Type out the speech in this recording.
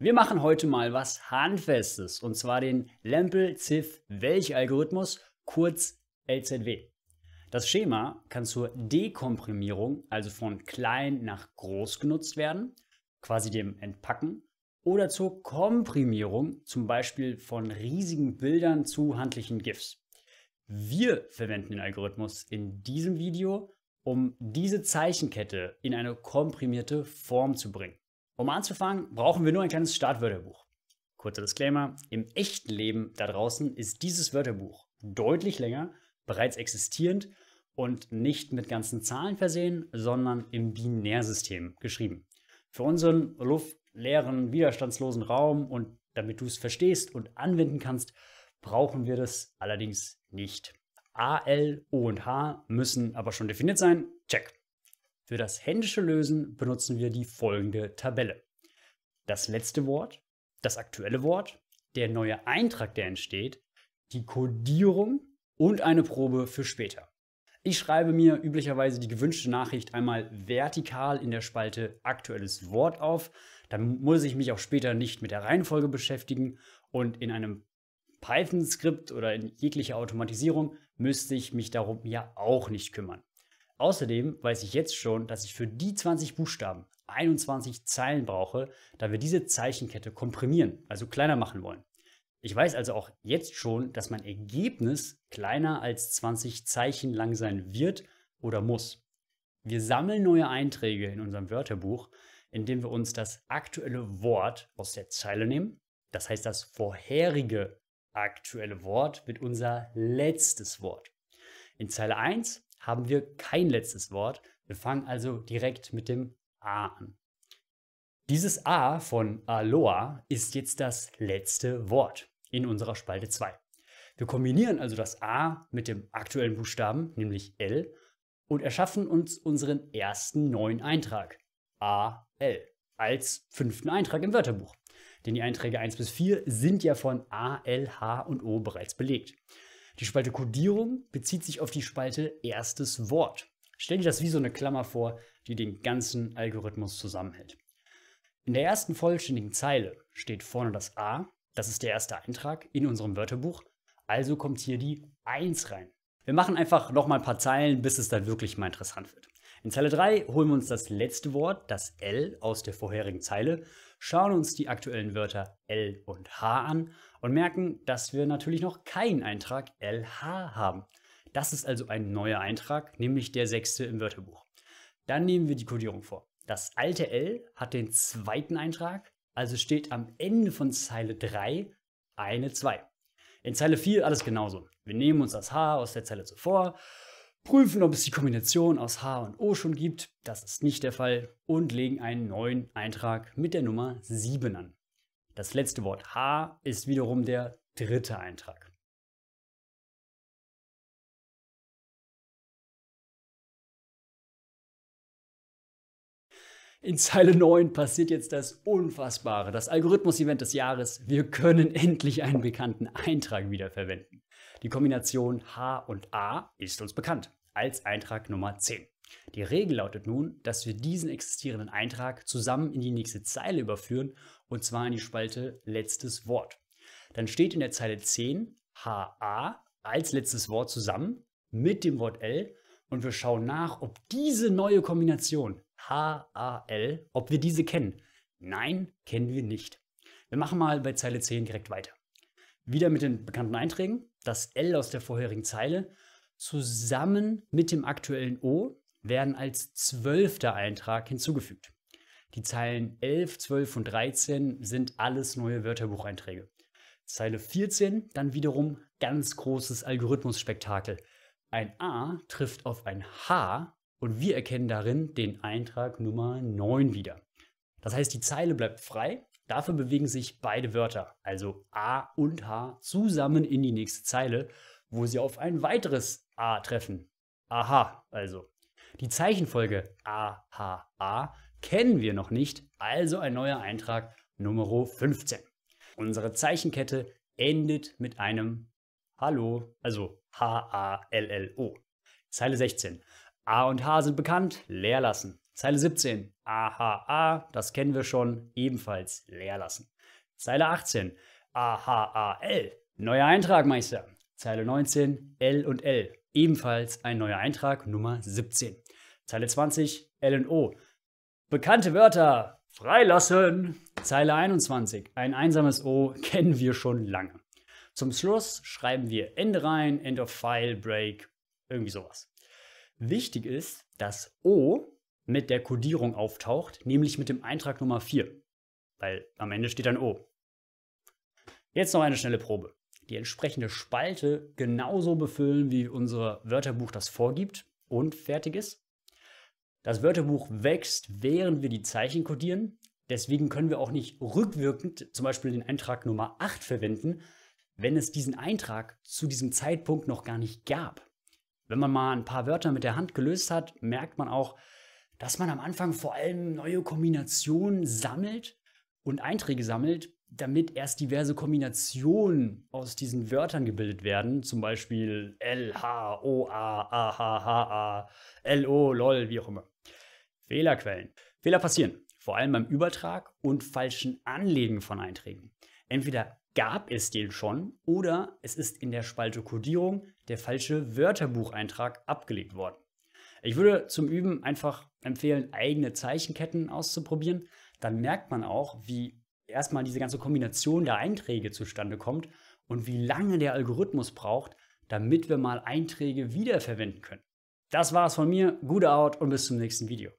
Wir machen heute mal was Handfestes und zwar den Lempel-Ziff-Welch-Algorithmus, kurz LZW. Das Schema kann zur Dekomprimierung, also von klein nach groß genutzt werden, quasi dem Entpacken, oder zur Komprimierung, zum Beispiel von riesigen Bildern zu handlichen GIFs. Wir verwenden den Algorithmus in diesem Video, um diese Zeichenkette in eine komprimierte Form zu bringen. Um anzufangen, brauchen wir nur ein kleines Startwörterbuch. Kurzer Disclaimer, im echten Leben da draußen ist dieses Wörterbuch deutlich länger, bereits existierend und nicht mit ganzen Zahlen versehen, sondern im Binärsystem geschrieben. Für unseren luftleeren, widerstandslosen Raum und damit du es verstehst und anwenden kannst, brauchen wir das allerdings nicht. A, L, O und H müssen aber schon definiert sein. Check. Für das händische Lösen benutzen wir die folgende Tabelle. Das letzte Wort, das aktuelle Wort, der neue Eintrag, der entsteht, die Codierung und eine Probe für später. Ich schreibe mir üblicherweise die gewünschte Nachricht einmal vertikal in der Spalte aktuelles Wort auf. Dann muss ich mich auch später nicht mit der Reihenfolge beschäftigen und in einem Python-Skript oder in jeglicher Automatisierung müsste ich mich darum ja auch nicht kümmern. Außerdem weiß ich jetzt schon, dass ich für die 20 Buchstaben 21 Zeilen brauche, da wir diese Zeichenkette komprimieren, also kleiner machen wollen. Ich weiß also auch jetzt schon, dass mein Ergebnis kleiner als 20 Zeichen lang sein wird oder muss. Wir sammeln neue Einträge in unserem Wörterbuch, indem wir uns das aktuelle Wort aus der Zeile nehmen. Das heißt, das vorherige aktuelle Wort wird unser letztes Wort. In Zeile 1 haben wir kein letztes Wort. Wir fangen also direkt mit dem A an. Dieses A von Aloha ist jetzt das letzte Wort in unserer Spalte 2. Wir kombinieren also das A mit dem aktuellen Buchstaben, nämlich L, und erschaffen uns unseren ersten neuen Eintrag, AL, als fünften Eintrag im Wörterbuch. Denn die Einträge 1 bis 4 sind ja von A, L, H und O bereits belegt. Die Spalte Codierung bezieht sich auf die Spalte erstes Wort. Stell dir das wie so eine Klammer vor, die den ganzen Algorithmus zusammenhält. In der ersten vollständigen Zeile steht vorne das A, das ist der erste Eintrag in unserem Wörterbuch, also kommt hier die 1 rein. Wir machen einfach nochmal ein paar Zeilen, bis es dann wirklich mal interessant wird. In Zeile 3 holen wir uns das letzte Wort, das L, aus der vorherigen Zeile schauen uns die aktuellen Wörter L und H an und merken, dass wir natürlich noch keinen Eintrag LH haben. Das ist also ein neuer Eintrag, nämlich der sechste im Wörterbuch. Dann nehmen wir die Codierung vor. Das alte L hat den zweiten Eintrag, also steht am Ende von Zeile 3 eine 2. In Zeile 4 alles genauso. Wir nehmen uns das H aus der Zeile zuvor prüfen, ob es die Kombination aus H und O schon gibt. Das ist nicht der Fall und legen einen neuen Eintrag mit der Nummer 7 an. Das letzte Wort H ist wiederum der dritte Eintrag. In Zeile 9 passiert jetzt das Unfassbare, das Algorithmus-Event des Jahres. Wir können endlich einen bekannten Eintrag wiederverwenden. Die Kombination H und A ist uns bekannt als Eintrag Nummer 10. Die Regel lautet nun, dass wir diesen existierenden Eintrag zusammen in die nächste Zeile überführen, und zwar in die Spalte letztes Wort. Dann steht in der Zeile 10 HA als letztes Wort zusammen mit dem Wort L und wir schauen nach, ob diese neue Kombination HAL, ob wir diese kennen. Nein, kennen wir nicht. Wir machen mal bei Zeile 10 direkt weiter wieder mit den bekannten Einträgen, das L aus der vorherigen Zeile, zusammen mit dem aktuellen O werden als zwölfter Eintrag hinzugefügt. Die Zeilen 11, 12 und 13 sind alles neue Wörterbucheinträge. Zeile 14 dann wiederum ganz großes Algorithmusspektakel. Ein A trifft auf ein H und wir erkennen darin den Eintrag Nummer 9 wieder. Das heißt, die Zeile bleibt frei Dafür bewegen sich beide Wörter, also A und H, zusammen in die nächste Zeile, wo sie auf ein weiteres A treffen. Aha, also. Die Zeichenfolge AHA kennen wir noch nicht, also ein neuer Eintrag Nummer 15. Unsere Zeichenkette endet mit einem Hallo, also H-A-L-L-O. Zeile 16. A und H sind bekannt, leer lassen. Zeile 17, AHA, ah, das kennen wir schon, ebenfalls leer lassen. Zeile 18, AHAL, ah, neuer Eintrag, Meister. Zeile 19, L und L, ebenfalls ein neuer Eintrag, Nummer 17. Zeile 20, L und O, bekannte Wörter, freilassen. Zeile 21, ein einsames O, kennen wir schon lange. Zum Schluss schreiben wir Ende rein, End of File, Break, irgendwie sowas. Wichtig ist, dass O mit der Codierung auftaucht, nämlich mit dem Eintrag Nummer 4. Weil am Ende steht dann O. Jetzt noch eine schnelle Probe. Die entsprechende Spalte genauso befüllen, wie unser Wörterbuch das vorgibt und fertig ist. Das Wörterbuch wächst, während wir die Zeichen kodieren. Deswegen können wir auch nicht rückwirkend zum Beispiel den Eintrag Nummer 8 verwenden, wenn es diesen Eintrag zu diesem Zeitpunkt noch gar nicht gab. Wenn man mal ein paar Wörter mit der Hand gelöst hat, merkt man auch, dass man am Anfang vor allem neue Kombinationen sammelt und Einträge sammelt, damit erst diverse Kombinationen aus diesen Wörtern gebildet werden, zum Beispiel L, H, O, A, A, H, H, A, L, O, LOL, wie auch immer. Fehlerquellen. Fehler passieren, vor allem beim Übertrag und falschen Anlegen von Einträgen. Entweder gab es den schon oder es ist in der Spalte Codierung der falsche Wörterbucheintrag abgelegt worden. Ich würde zum Üben einfach empfehlen, eigene Zeichenketten auszuprobieren. Dann merkt man auch, wie erstmal diese ganze Kombination der Einträge zustande kommt und wie lange der Algorithmus braucht, damit wir mal Einträge wiederverwenden können. Das war's von mir. Gute Out und bis zum nächsten Video.